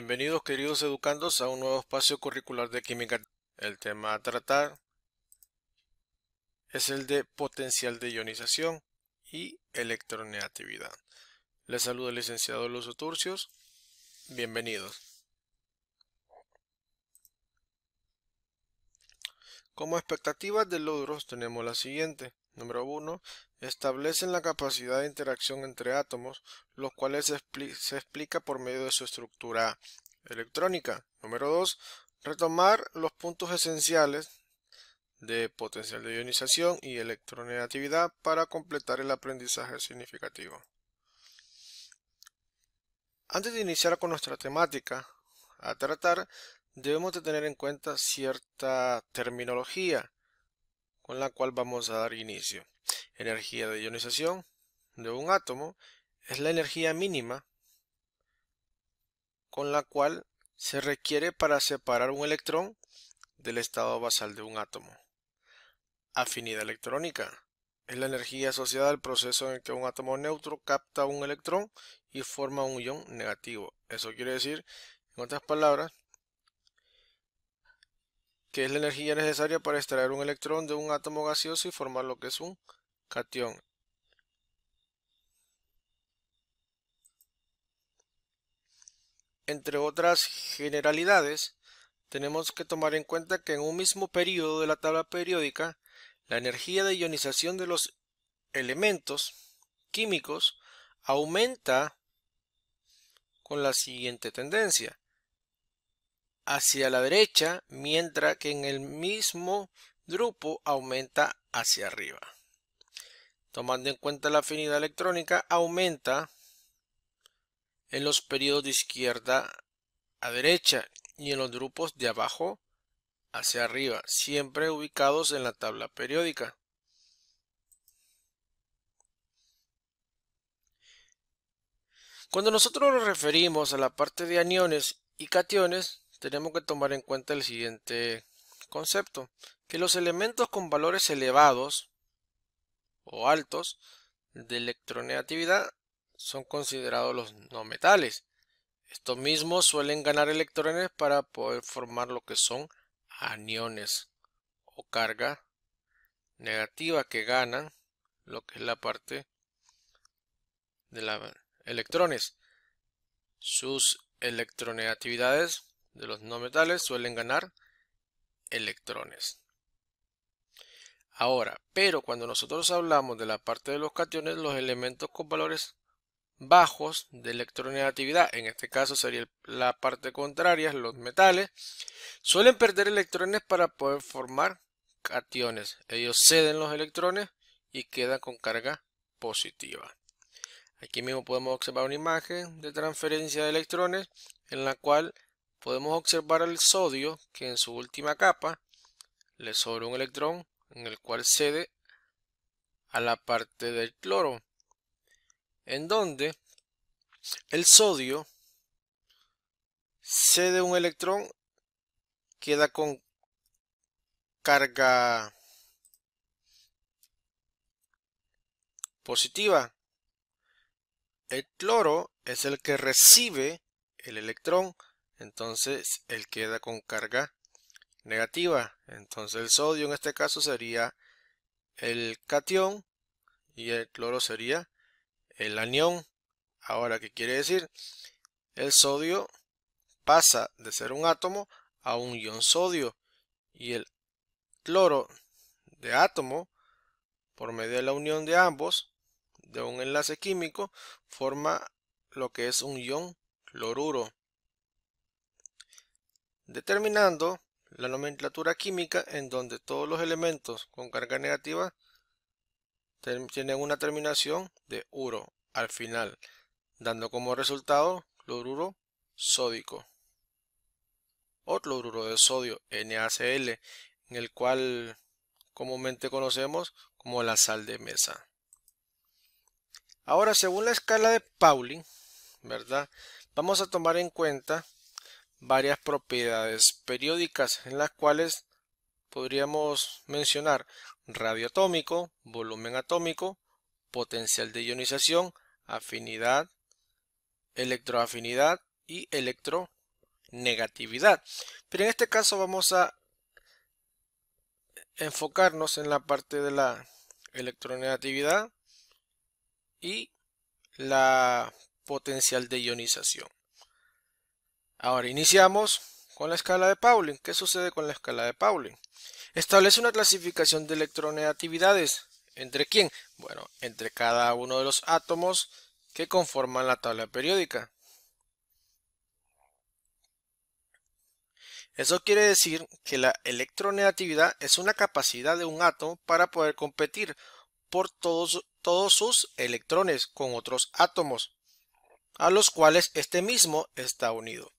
Bienvenidos queridos educandos a un nuevo espacio curricular de química. El tema a tratar es el de potencial de ionización y electronegatividad. Les saluda el licenciado Luzo Turcios. Bienvenidos. Como expectativas de logros tenemos la siguiente. Número 1. Establecen la capacidad de interacción entre átomos, los cuales se, se explica por medio de su estructura electrónica. Número 2. Retomar los puntos esenciales de potencial de ionización y electronegatividad para completar el aprendizaje significativo. Antes de iniciar con nuestra temática a tratar, debemos de tener en cuenta cierta terminología con la cual vamos a dar inicio. Energía de ionización de un átomo es la energía mínima con la cual se requiere para separar un electrón del estado basal de un átomo. Afinidad electrónica es la energía asociada al proceso en el que un átomo neutro capta un electrón y forma un ion negativo. Eso quiere decir, en otras palabras, que es la energía necesaria para extraer un electrón de un átomo gaseoso y formar lo que es un cation. Entre otras generalidades, tenemos que tomar en cuenta que en un mismo periodo de la tabla periódica, la energía de ionización de los elementos químicos aumenta con la siguiente tendencia hacia la derecha, mientras que en el mismo grupo aumenta hacia arriba. Tomando en cuenta la afinidad electrónica, aumenta en los periodos de izquierda a derecha y en los grupos de abajo hacia arriba, siempre ubicados en la tabla periódica. Cuando nosotros nos referimos a la parte de aniones y cationes, tenemos que tomar en cuenta el siguiente concepto, que los elementos con valores elevados o altos de electronegatividad son considerados los no metales. Estos mismos suelen ganar electrones para poder formar lo que son aniones o carga negativa que ganan lo que es la parte de los electrones. Sus electronegatividades de los no metales suelen ganar electrones. Ahora, pero cuando nosotros hablamos de la parte de los cationes, los elementos con valores bajos de electronegatividad, en este caso sería la parte contraria, los metales, suelen perder electrones para poder formar cationes. Ellos ceden los electrones y quedan con carga positiva. Aquí mismo podemos observar una imagen de transferencia de electrones en la cual podemos observar el sodio que en su última capa le sobra un electrón en el cual cede a la parte del cloro, en donde el sodio cede un electrón, queda con carga positiva. El cloro es el que recibe el electrón entonces él queda con carga negativa. Entonces el sodio en este caso sería el cation y el cloro sería el anión. Ahora, ¿qué quiere decir? El sodio pasa de ser un átomo a un ion sodio y el cloro de átomo por medio de la unión de ambos de un enlace químico forma lo que es un ion cloruro determinando la nomenclatura química en donde todos los elementos con carga negativa tienen una terminación de uro al final, dando como resultado cloruro sódico o cloruro de sodio NaCl, en el cual comúnmente conocemos como la sal de mesa. Ahora, según la escala de Pauling, ¿verdad? Vamos a tomar en cuenta varias propiedades periódicas en las cuales podríamos mencionar radio atómico, volumen atómico, potencial de ionización, afinidad, electroafinidad y electronegatividad. Pero en este caso vamos a enfocarnos en la parte de la electronegatividad y la potencial de ionización. Ahora iniciamos con la escala de Pauling. ¿Qué sucede con la escala de Pauling? Establece una clasificación de electronegatividades. ¿Entre quién? Bueno, entre cada uno de los átomos que conforman la tabla periódica. Eso quiere decir que la electronegatividad es una capacidad de un átomo para poder competir por todos, todos sus electrones con otros átomos, a los cuales este mismo está unido.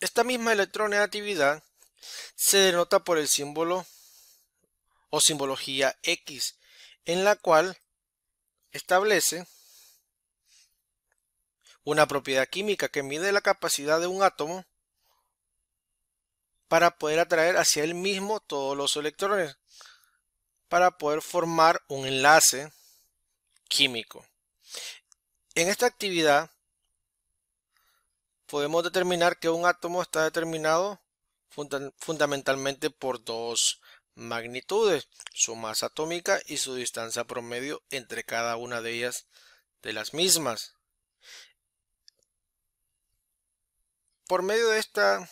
Esta misma electronegatividad se denota por el símbolo o simbología X, en la cual establece una propiedad química que mide la capacidad de un átomo para poder atraer hacia él mismo todos los electrones, para poder formar un enlace químico. En esta actividad podemos determinar que un átomo está determinado fundamentalmente por dos magnitudes, su masa atómica y su distancia promedio entre cada una de ellas de las mismas. Por medio de esta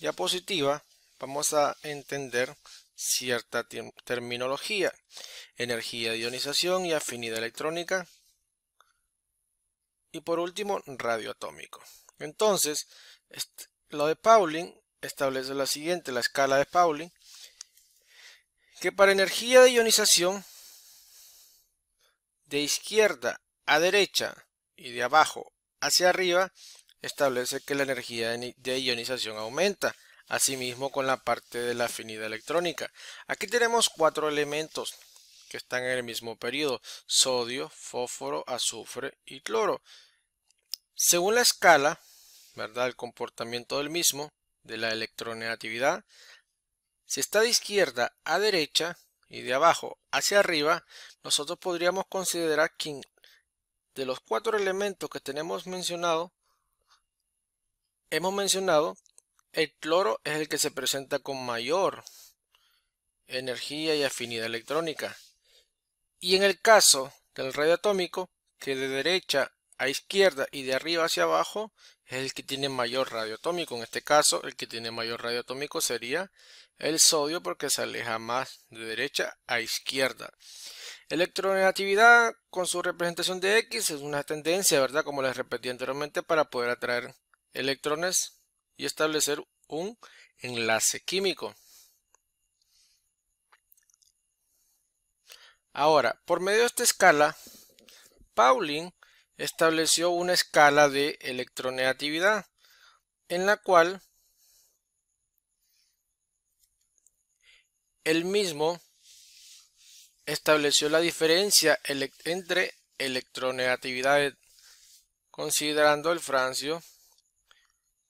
diapositiva vamos a entender cierta terminología, energía de ionización y afinidad electrónica, y por último radioatómico. Entonces, lo de Pauling establece la siguiente, la escala de Pauling, que para energía de ionización de izquierda a derecha y de abajo hacia arriba establece que la energía de ionización aumenta, asimismo con la parte de la afinidad electrónica. Aquí tenemos cuatro elementos que están en el mismo periodo, sodio, fósforo, azufre y cloro. Según la escala, ¿verdad? El comportamiento del mismo, de la electronegatividad, si está de izquierda a derecha y de abajo hacia arriba, nosotros podríamos considerar que de los cuatro elementos que tenemos mencionado, hemos mencionado, el cloro es el que se presenta con mayor energía y afinidad electrónica. Y en el caso del radio atómico, que de derecha a izquierda y de arriba hacia abajo es el que tiene mayor radio atómico. En este caso, el que tiene mayor radio atómico sería el sodio porque se aleja más de derecha a izquierda. Electronegatividad con su representación de X es una tendencia, ¿verdad? Como les repetí anteriormente, para poder atraer electrones y establecer un enlace químico. Ahora, por medio de esta escala, Pauling estableció una escala de electronegatividad en la cual el mismo estableció la diferencia entre electronegatividad considerando el francio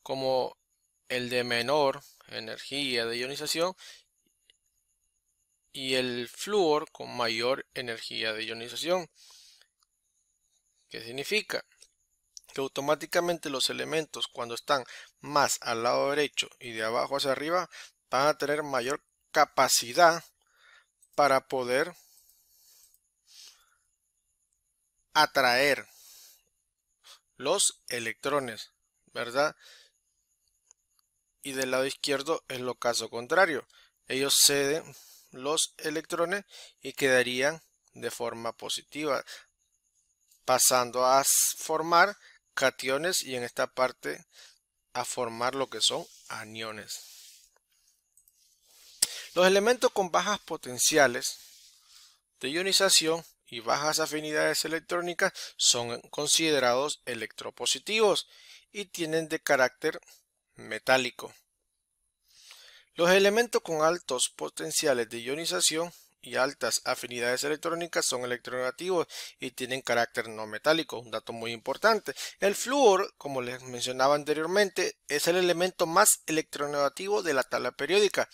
como el de menor energía de ionización y el flúor con mayor energía de ionización. ¿Qué significa? Que automáticamente los elementos cuando están más al lado derecho y de abajo hacia arriba van a tener mayor capacidad para poder atraer los electrones, ¿verdad? Y del lado izquierdo es lo caso contrario. Ellos ceden los electrones y quedarían de forma positiva pasando a formar cationes y en esta parte a formar lo que son aniones. Los elementos con bajas potenciales de ionización y bajas afinidades electrónicas son considerados electropositivos y tienen de carácter metálico. Los elementos con altos potenciales de ionización y altas afinidades electrónicas son electronegativos y tienen carácter no metálico, un dato muy importante. El flúor, como les mencionaba anteriormente, es el elemento más electronegativo de la tabla periódica.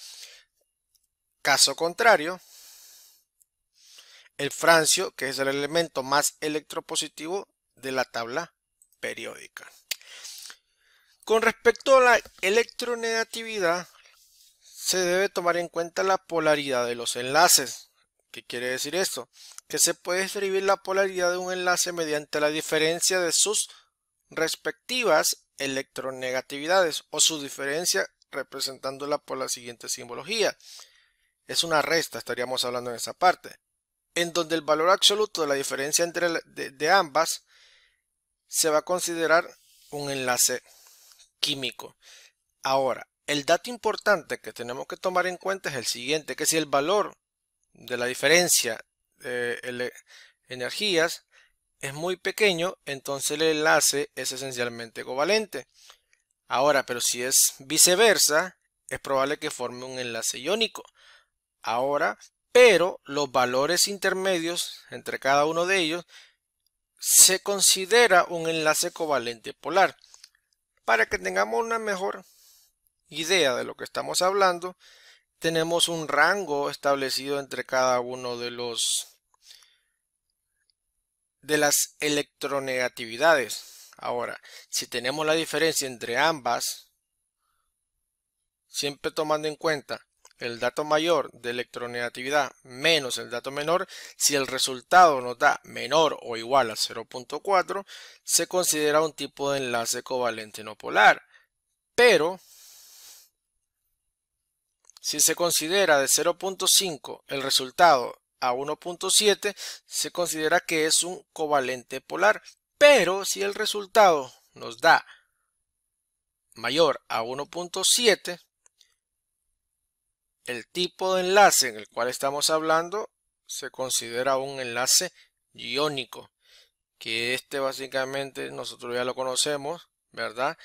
Caso contrario, el francio, que es el elemento más electropositivo de la tabla periódica. Con respecto a la electronegatividad, se debe tomar en cuenta la polaridad de los enlaces. ¿Qué quiere decir esto? Que se puede escribir la polaridad de un enlace mediante la diferencia de sus respectivas electronegatividades o su diferencia representándola por la siguiente simbología. Es una resta, estaríamos hablando en esa parte, en donde el valor absoluto de la diferencia entre de ambas se va a considerar un enlace químico. Ahora, el dato importante que tenemos que tomar en cuenta es el siguiente, que si el valor de la diferencia de eh, energías es muy pequeño, entonces el enlace es esencialmente covalente. Ahora, pero si es viceversa, es probable que forme un enlace iónico. Ahora, pero los valores intermedios entre cada uno de ellos se considera un enlace covalente polar. Para que tengamos una mejor idea de lo que estamos hablando, tenemos un rango establecido entre cada uno de los de las electronegatividades. Ahora, si tenemos la diferencia entre ambas, siempre tomando en cuenta el dato mayor de electronegatividad menos el dato menor, si el resultado nos da menor o igual a 0.4, se considera un tipo de enlace covalente no polar. Pero si se considera de 0.5 el resultado a 1.7, se considera que es un covalente polar. Pero si el resultado nos da mayor a 1.7, el tipo de enlace en el cual estamos hablando se considera un enlace iónico, que este básicamente nosotros ya lo conocemos, ¿verdad?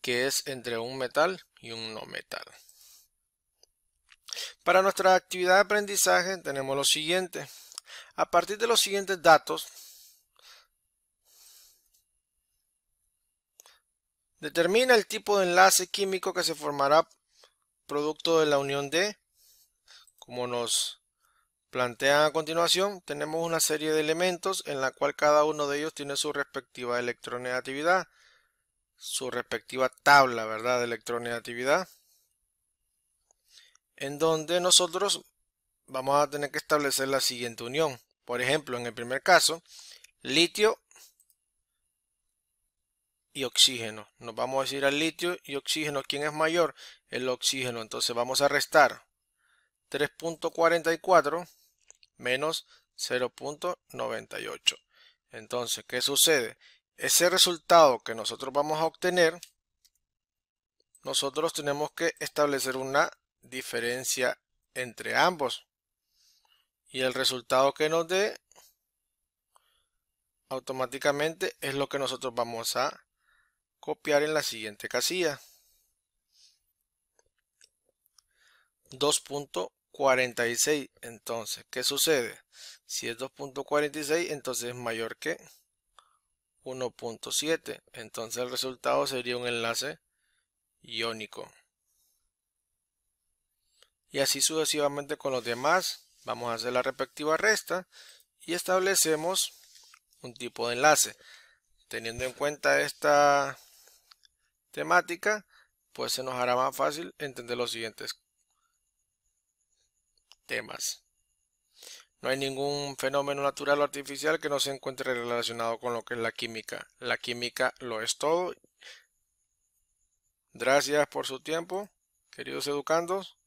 Que es entre un metal y un no metal. Para nuestra actividad de aprendizaje tenemos lo siguiente. A partir de los siguientes datos, determina el tipo de enlace químico que se formará producto de la unión de, como nos plantean a continuación, tenemos una serie de elementos en la cual cada uno de ellos tiene su respectiva electronegatividad, su respectiva tabla ¿verdad? de electronegatividad en donde nosotros vamos a tener que establecer la siguiente unión. Por ejemplo, en el primer caso, litio y oxígeno. Nos vamos a decir al litio y oxígeno. ¿Quién es mayor? El oxígeno. Entonces vamos a restar 3.44 menos 0.98. Entonces, ¿qué sucede? Ese resultado que nosotros vamos a obtener, nosotros tenemos que establecer una diferencia entre ambos. Y el resultado que nos dé automáticamente es lo que nosotros vamos a copiar en la siguiente casilla. 2.46 entonces ¿qué sucede? si es 2.46 entonces es mayor que 1.7 entonces el resultado sería un enlace iónico y así sucesivamente con los demás. Vamos a hacer la respectiva resta y establecemos un tipo de enlace. Teniendo en cuenta esta temática, pues se nos hará más fácil entender los siguientes temas. No hay ningún fenómeno natural o artificial que no se encuentre relacionado con lo que es la química. La química lo es todo. Gracias por su tiempo, queridos educandos.